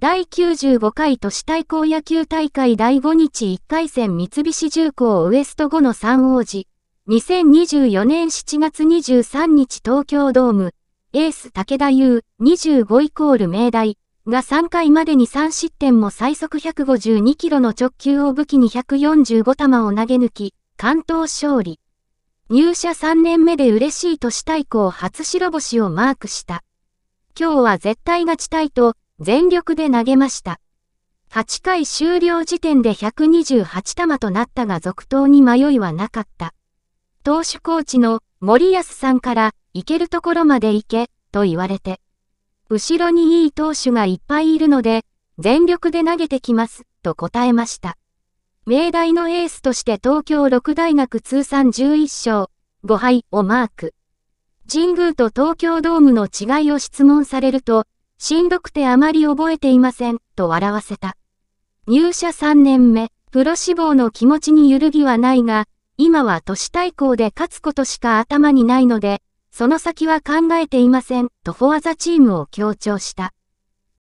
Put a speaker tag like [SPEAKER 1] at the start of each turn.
[SPEAKER 1] 第95回都市対抗野球大会第5日1回戦三菱重工ウエスト5の3王子。2024年7月23日東京ドーム、エース武田優25イコール明大が3回までに3失点も最速152キロの直球を武器に145球を投げ抜き、関東勝利。入社3年目で嬉しい都市対抗初白星をマークした。今日は絶対勝ちたいと、全力で投げました。8回終了時点で128玉となったが続投に迷いはなかった。投手コーチの森安さんから行けるところまで行けと言われて、後ろにいい投手がいっぱいいるので、全力で投げてきますと答えました。明大のエースとして東京六大学通算11勝5敗をマーク。神宮と東京ドームの違いを質問されると、しんどくてあまり覚えていません、と笑わせた。入社3年目、プロ志望の気持ちに揺るぎはないが、今は都市対抗で勝つことしか頭にないので、その先は考えていません、とフォアザチームを強調した。